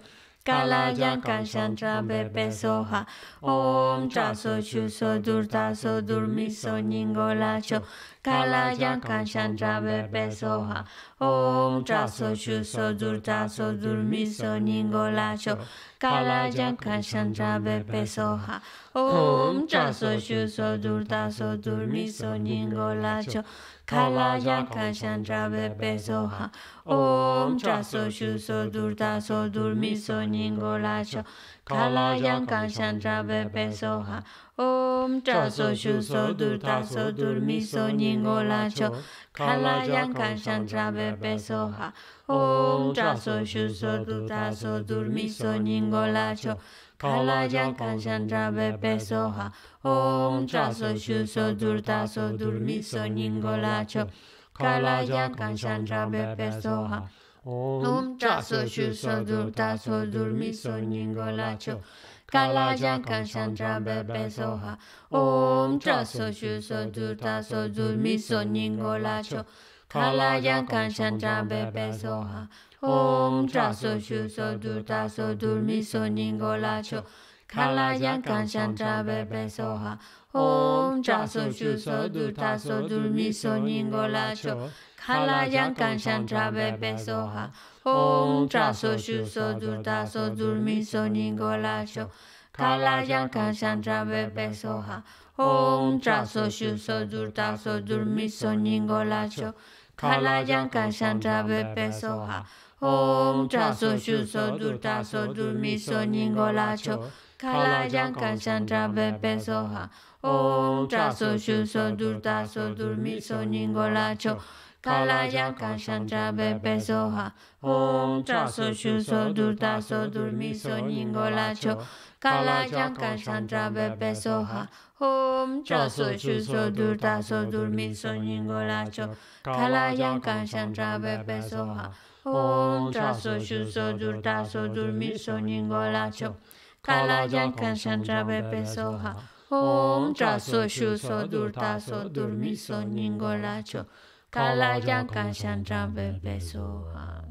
Kalajan Kanshan be Pesoha Om Chaso Chuso Durtaso Durmiso Ningolacho Kalajan Kanshan be Pesoha Om Chaso Chuso Durtaso Durmiso Ningolacho Kalajan Kanshan be Pesoha Om Chaso Chuso Durtaso Durmiso Ningolacho Kalajan kanshan drabe bezo ha. Om chaso so durda so durmi so ningo lacho. Kalajan kanshan drabe bezo ha. Om chaso so durda so durmi so ningo lacho. Kalajan kanshan drabe bezo ha. Om chaso so durda so durmi so ningo lacho. Kalajan Kanchandra Bebe Soha Om Chaso Shuso Durtaso Durmiso Ningolacho Kalajan Kanchandra Bebe Soha Om Chaso Shuso Durtaso Durmiso Ningolacho Kalajan Kanchandra Bebe Soha Om Chaso Shuso Durtaso Durmiso Ningolacho Kalajan Kanchandra Bebe Soha Om traso shu so du taso durmi so ningolacho kalayan kanchan trabe besoha. Om traso shu so du taso durmi so ningolacho kalayan kanchan trabe besoha. Om traso shu so du taso durmi so ningolacho kalayan kanchan trabe besoha. Om traso shu so du taso durmi so ningolacho kalayan kanchan trabe besoha. Om cha so shu so du ta so du mi so ningo la cho kala jang kan chantra ve pe so ha Om cha so shu so du ta so du mi so ningo la cho kala jang kan chantra ve pe so ha Om cha so shu so du ta so du mi so ningo la cho kala jang kan chantra ve pe so ha Om cha so shu so du ta so du mi so ningo la cho kala jang kan chantra ve pe so ha Om Traso Shuso Durtaso Durmiso Ningolacho Kalajan Kanshan Trabe Pesoha Om Traso Shuso Durtaso Durmiso Ningolacho Kalayan Kanshan Trabe Pesoha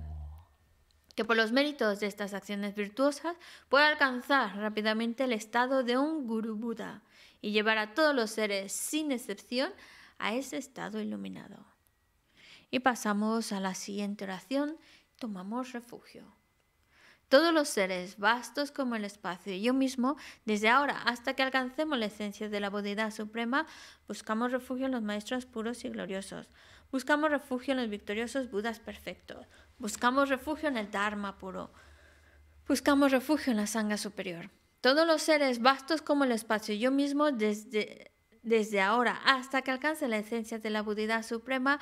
que por los méritos de estas acciones virtuosas pueda alcanzar rápidamente el estado de un Guru Buda y llevar a todos los seres, sin excepción, a ese estado iluminado. Y pasamos a la siguiente oración, tomamos refugio. Todos los seres, vastos como el espacio y yo mismo, desde ahora hasta que alcancemos la esencia de la bodhidad suprema, buscamos refugio en los maestros puros y gloriosos. Buscamos refugio en los victoriosos Budas perfectos. Buscamos refugio en el Dharma puro. Buscamos refugio en la sangha superior. Todos los seres, vastos como el espacio y yo mismo, desde desde ahora hasta que alcance la esencia de la Budidad Suprema,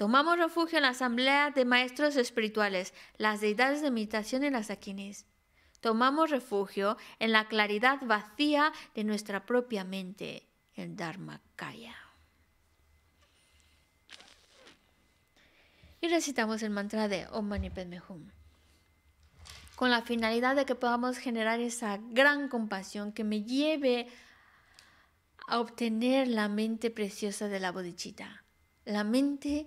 Tomamos refugio en la asamblea de maestros espirituales, las deidades de meditación y las akinis. Tomamos refugio en la claridad vacía de nuestra propia mente, el Dharmakaya. Y recitamos el mantra de Om Mani Padme Hum con la finalidad de que podamos generar esa gran compasión que me lleve a obtener la mente preciosa de la bodichita, la mente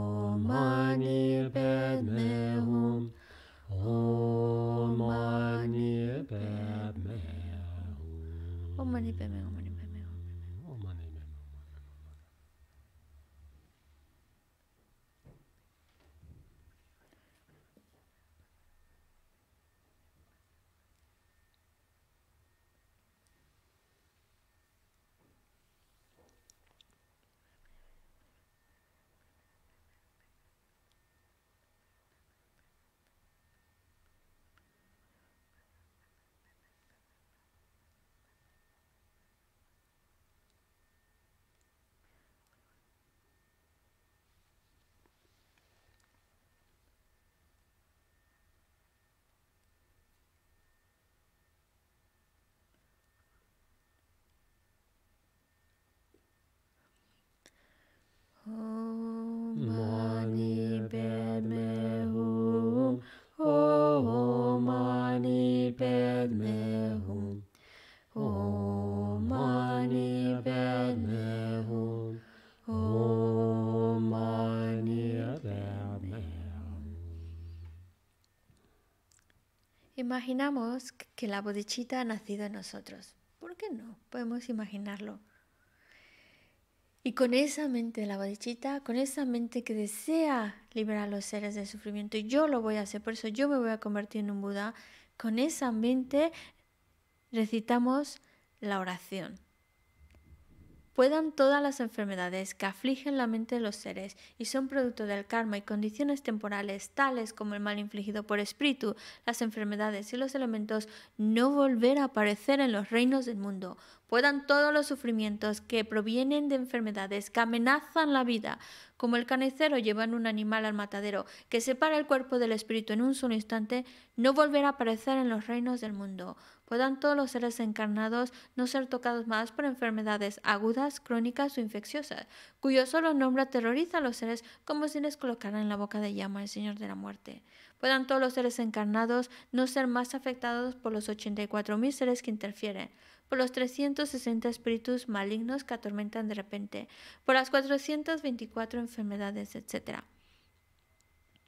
Mani Padme Om Mani Padme Om Mani Padme hum. imaginamos que la bodichita ha nacido en nosotros. ¿Por qué no? Podemos imaginarlo. Y con esa mente de la bodichita, con esa mente que desea liberar a los seres del sufrimiento, y yo lo voy a hacer, por eso yo me voy a convertir en un Buda, con esa mente recitamos la oración puedan todas las enfermedades que afligen la mente de los seres y son producto del karma y condiciones temporales tales como el mal infligido por espíritu, las enfermedades y los elementos no volver a aparecer en los reinos del mundo, puedan todos los sufrimientos que provienen de enfermedades que amenazan la vida, como el carnicero llevan un animal al matadero que separa el cuerpo del espíritu en un solo instante, no volver a aparecer en los reinos del mundo, puedan todos los seres encarnados no ser tocados más por enfermedades agudas, crónicas o infecciosas, cuyo solo nombre aterroriza a los seres como si les colocaran en la boca de llama el Señor de la Muerte. Puedan todos los seres encarnados no ser más afectados por los 84.000 seres que interfieren, por los 360 espíritus malignos que atormentan de repente, por las 424 enfermedades, etc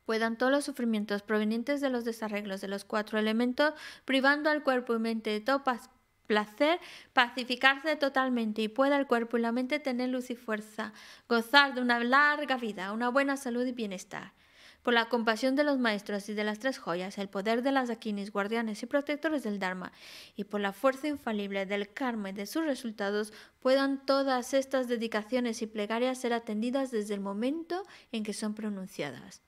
puedan todos los sufrimientos provenientes de los desarreglos de los cuatro elementos, privando al cuerpo y mente de todo placer, pacificarse totalmente y pueda el cuerpo y la mente tener luz y fuerza, gozar de una larga vida, una buena salud y bienestar. Por la compasión de los maestros y de las tres joyas, el poder de las akinis, guardianes y protectores del Dharma, y por la fuerza infalible del karma y de sus resultados, puedan todas estas dedicaciones y plegarias ser atendidas desde el momento en que son pronunciadas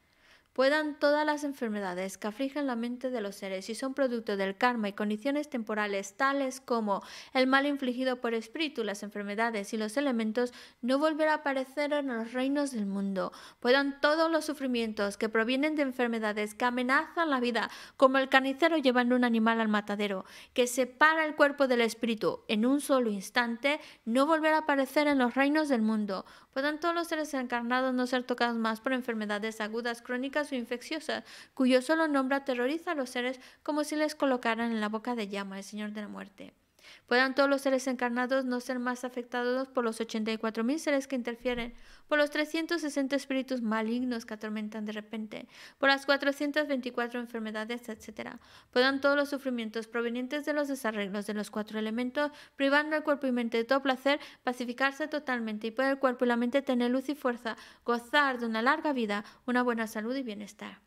puedan todas las enfermedades que afligen la mente de los seres y son producto del karma y condiciones temporales tales como el mal infligido por espíritu, las enfermedades y los elementos, no volver a aparecer en los reinos del mundo. Puedan todos los sufrimientos que provienen de enfermedades que amenazan la vida, como el carnicero llevando un animal al matadero, que separa el cuerpo del espíritu en un solo instante, no volver a aparecer en los reinos del mundo. Puedan todos los seres encarnados no ser tocados más por enfermedades agudas, crónicas, infecciosa, o cuyo solo nombre aterroriza a los seres como si les colocaran en la boca de llama el Señor de la Muerte. Puedan todos los seres encarnados no ser más afectados por los 84.000 seres que interfieren, por los 360 espíritus malignos que atormentan de repente, por las 424 enfermedades, etc. Puedan todos los sufrimientos provenientes de los desarreglos de los cuatro elementos, privando al cuerpo y mente de todo placer, pacificarse totalmente y poder el cuerpo y la mente tener luz y fuerza, gozar de una larga vida, una buena salud y bienestar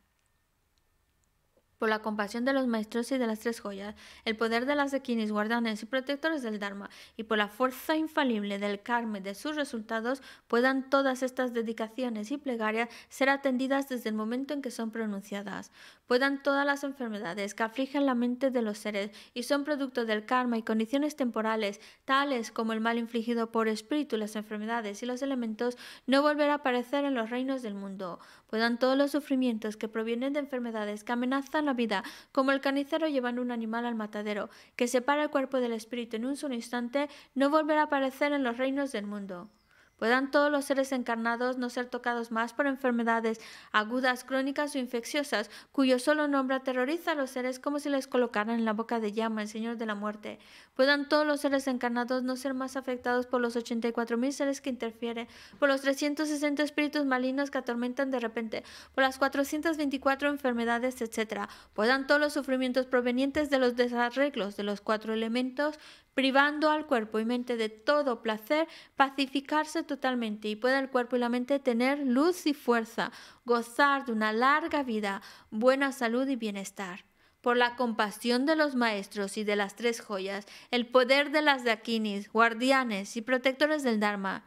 por la compasión de los maestros y de las tres joyas, el poder de las de guardianes y protectores del Dharma, y por la fuerza infalible del karma de sus resultados, puedan todas estas dedicaciones y plegarias ser atendidas desde el momento en que son pronunciadas puedan todas las enfermedades que afligen la mente de los seres y son producto del karma y condiciones temporales, tales como el mal infligido por espíritu, las enfermedades y los elementos, no volver a aparecer en los reinos del mundo. Puedan todos los sufrimientos que provienen de enfermedades que amenazan la vida, como el carnicero llevando un animal al matadero, que separa el cuerpo del espíritu en un solo instante, no volver a aparecer en los reinos del mundo. Puedan todos los seres encarnados no ser tocados más por enfermedades agudas, crónicas o infecciosas, cuyo solo nombre aterroriza a los seres como si les colocaran en la boca de llama el Señor de la Muerte. Puedan todos los seres encarnados no ser más afectados por los 84.000 seres que interfieren, por los 360 espíritus malignos que atormentan de repente, por las 424 enfermedades, etc. Puedan todos los sufrimientos provenientes de los desarreglos de los cuatro elementos privando al cuerpo y mente de todo placer, pacificarse totalmente y pueda el cuerpo y la mente tener luz y fuerza, gozar de una larga vida, buena salud y bienestar. Por la compasión de los maestros y de las tres joyas, el poder de las dakinis, guardianes y protectores del Dharma,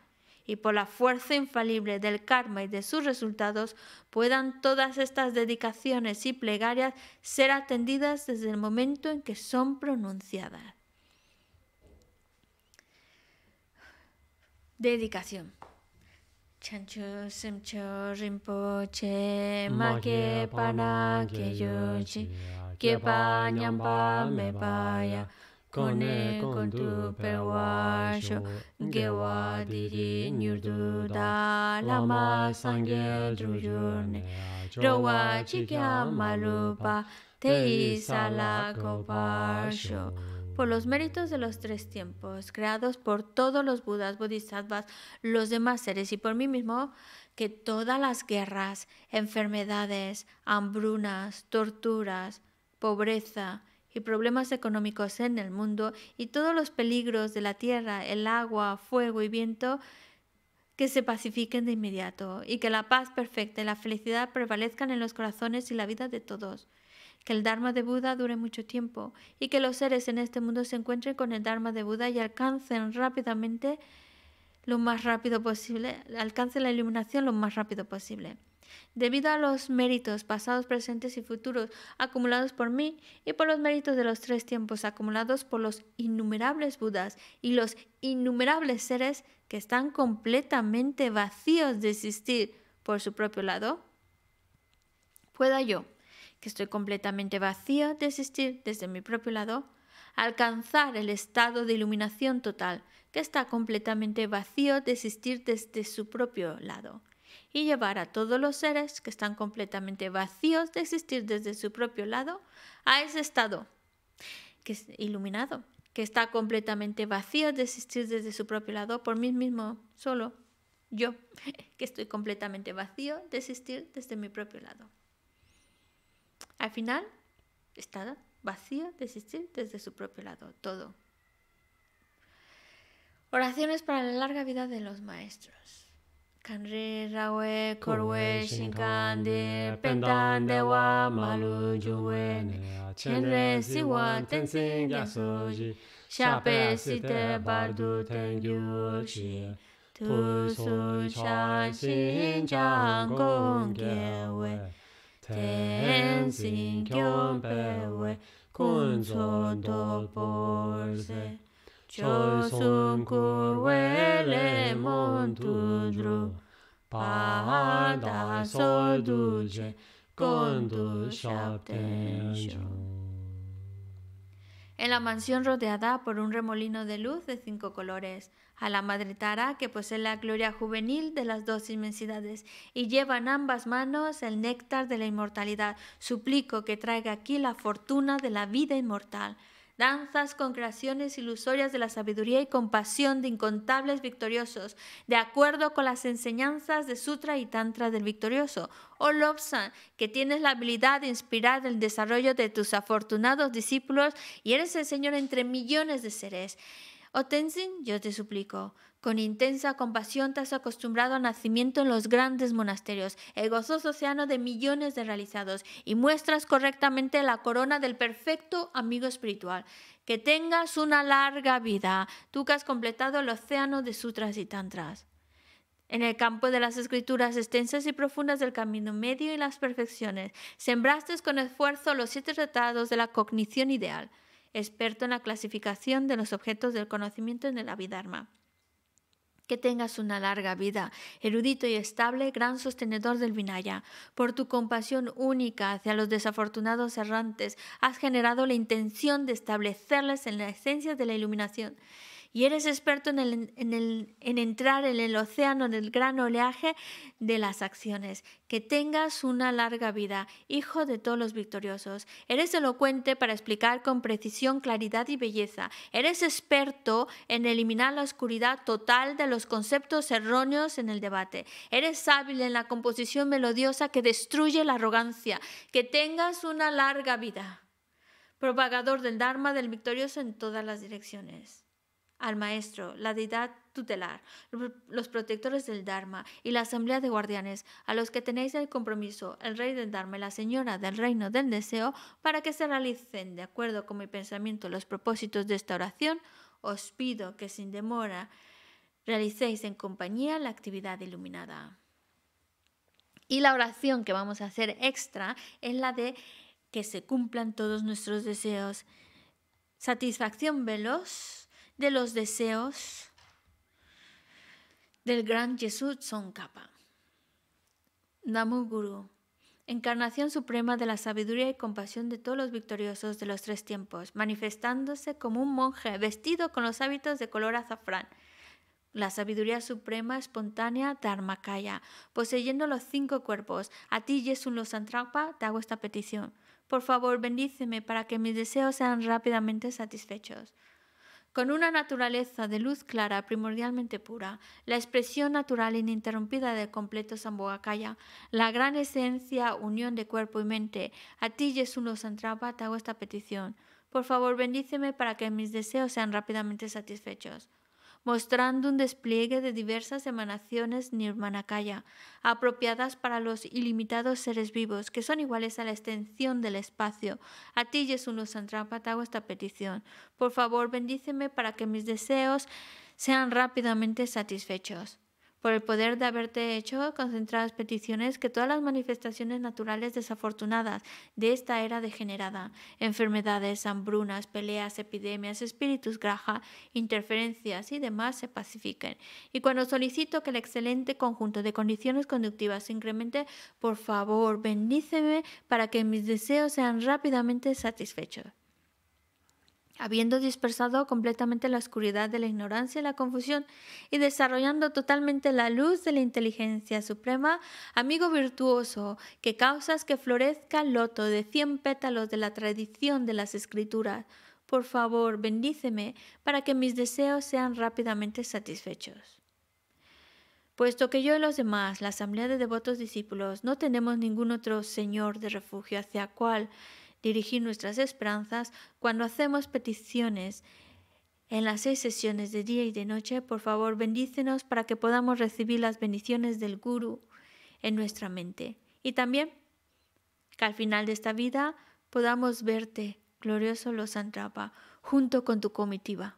y por la fuerza infalible del karma y de sus resultados, puedan todas estas dedicaciones y plegarias ser atendidas desde el momento en que son pronunciadas. Dedicación. Chancho semcho rinpoche, ma que pana que yochi, que pa me paya, kone con tu pehuasho, que diri nyurduda, la ma sangue druyurne, rowa chiquia malupa, te isa la por los méritos de los tres tiempos, creados por todos los budas, bodhisattvas, los demás seres y por mí mismo, que todas las guerras, enfermedades, hambrunas, torturas, pobreza y problemas económicos en el mundo y todos los peligros de la tierra, el agua, fuego y viento, que se pacifiquen de inmediato y que la paz perfecta y la felicidad prevalezcan en los corazones y la vida de todos que el Dharma de Buda dure mucho tiempo y que los seres en este mundo se encuentren con el Dharma de Buda y alcancen rápidamente lo más rápido posible, alcancen la iluminación lo más rápido posible. Debido a los méritos pasados, presentes y futuros acumulados por mí y por los méritos de los tres tiempos acumulados por los innumerables Budas y los innumerables seres que están completamente vacíos de existir por su propio lado, pueda yo, que estoy completamente vacío de existir desde mi propio lado, alcanzar el estado de iluminación total, que está completamente vacío de existir desde su propio lado, y llevar a todos los seres que están completamente vacíos de existir desde su propio lado a ese estado que es iluminado, que está completamente vacío de existir desde su propio lado por mí mismo solo, yo, (laughs) que estoy completamente vacío de existir desde mi propio lado. Al final, está vacía de existir desde su propio lado, todo. Oraciones para la larga vida de los maestros. Kanri rawe korwe shinkan dir pendan dewa malu juwe ne siwa tenzin yasoji shape site bardu ten yushi tu su shan xin jang gong ge Tenszinkion pewe do toporse. Chosun curvele montudru, pada sol dulce, condus en la mansión rodeada por un remolino de luz de cinco colores, a la madre Tara que posee la gloria juvenil de las dos inmensidades y lleva en ambas manos el néctar de la inmortalidad. Suplico que traiga aquí la fortuna de la vida inmortal danzas con creaciones ilusorias de la sabiduría y compasión de incontables victoriosos, de acuerdo con las enseñanzas de Sutra y Tantra del victorioso. Oh Lobsang, que tienes la habilidad de inspirar el desarrollo de tus afortunados discípulos y eres el Señor entre millones de seres. Oh Tenzin, yo te suplico, con intensa compasión te has acostumbrado al nacimiento en los grandes monasterios, el gozoso océano de millones de realizados, y muestras correctamente la corona del perfecto amigo espiritual. Que tengas una larga vida, tú que has completado el océano de sutras y tantras. En el campo de las escrituras extensas y profundas del camino medio y las perfecciones, sembraste con esfuerzo los siete tratados de la cognición ideal, experto en la clasificación de los objetos del conocimiento en el Abhidharma que tengas una larga vida, erudito y estable, gran sostenedor del Vinaya. Por tu compasión única hacia los desafortunados errantes, has generado la intención de establecerles en la esencia de la iluminación y eres experto en, en, el, entrar en el océano del gran oleaje de las acciones. Que tengas una larga vida, hijo de todos los victoriosos. Eres elocuente para explicar con precisión, claridad y belleza. Eres experto en eliminar la oscuridad total de los conceptos erróneos en el debate. Eres hábil en la composición melodiosa que destruye la arrogancia. Que tengas una larga vida propagador del Dharma del victorioso en todas las direcciones al maestro, la deidad tutelar, los protectores del Dharma y la asamblea de guardianes, a los que tenéis el compromiso, el rey del Dharma y la señora del reino del deseo, para que se realicen de acuerdo con mi pensamiento los propósitos de esta oración, os pido que sin demora realicéis en compañía la actividad iluminada. Y la oración que vamos a hacer extra es la de que se cumplan todos nuestros deseos. Satisfacción veloz de los deseos del gran Jesús Tsongkhapa. Namu Guru, encarnación suprema de la sabiduría y compasión de todos los victoriosos de los tres tiempos, manifestándose como un monje vestido con los hábitos de color azafrán. La sabiduría suprema espontánea Dharmakaya, poseyendo los cinco cuerpos. A ti, Jesús Losantrapa, te hago esta petición. Por favor, bendíceme para que mis deseos sean rápidamente satisfechos con una naturaleza de luz clara primordialmente pura, la expresión natural ininterrumpida del completo Sambhogakaya, la gran esencia unión de cuerpo y mente. A ti, Los Santrapa, te hago esta petición. Por favor, bendíceme para que mis deseos sean rápidamente satisfechos mostrando un despliegue de diversas emanaciones nirmanakaya, apropiadas para los ilimitados seres vivos, que son iguales a la extensión del espacio. A ti, Jesús Santrapat, hago esta petición. Por favor, bendíceme para que mis deseos sean rápidamente satisfechos por el poder de haberte hecho concentradas peticiones que todas las manifestaciones naturales desafortunadas de esta era degenerada, enfermedades, hambrunas, peleas, epidemias, espíritus graja, interferencias y demás se pacifiquen. Y cuando solicito que el excelente conjunto de condiciones conductivas se incremente, por favor, bendíceme para que mis deseos sean rápidamente satisfechos habiendo dispersado completamente la oscuridad de la ignorancia y la confusión y desarrollando totalmente la luz de la inteligencia suprema, amigo virtuoso, que causas que florezca el loto de cien pétalos de la tradición de las escrituras. Por favor, bendíceme para que mis deseos sean rápidamente satisfechos. Puesto que yo y los demás, la asamblea de devotos discípulos, no tenemos ningún otro Señor de refugio hacia cual dirigir nuestras esperanzas cuando hacemos peticiones en las seis sesiones de día y de noche, por favor, bendícenos para que podamos recibir las bendiciones del Guru en nuestra mente. Y también que al final de esta vida podamos verte, glorioso los Santrapa, junto con tu comitiva.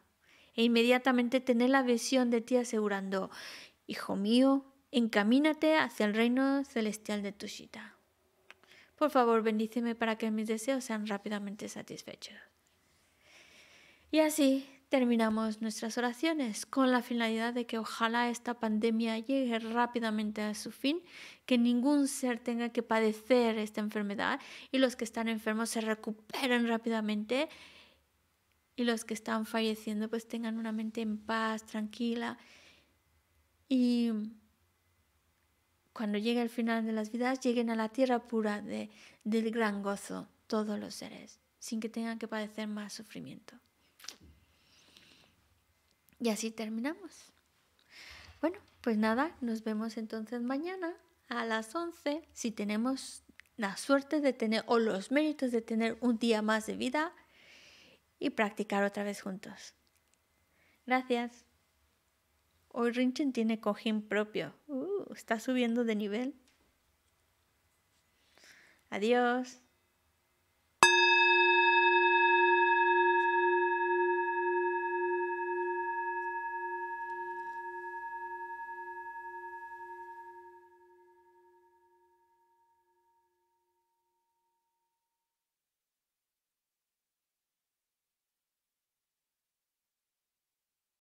E inmediatamente tener la visión de ti asegurando, Hijo mío, encamínate hacia el reino celestial de Tushita. Por favor, bendíceme para que mis deseos sean rápidamente satisfechos. Y así terminamos nuestras oraciones con la finalidad de que ojalá esta pandemia llegue rápidamente a su fin, que ningún ser tenga que padecer esta enfermedad y los que están enfermos se recuperen rápidamente y los que están falleciendo pues tengan una mente en paz, tranquila y cuando llegue el final de las vidas, lleguen a la tierra pura del gran gozo todos los seres, sin que tengan que padecer más sufrimiento. Y así terminamos. Bueno, pues nada, nos vemos entonces mañana a las 11, si tenemos la suerte de tener o los méritos de tener un día más de vida y practicar otra vez juntos. Gracias. Hoy Rinchen tiene cojín propio. Uh, está subiendo de nivel. Adiós.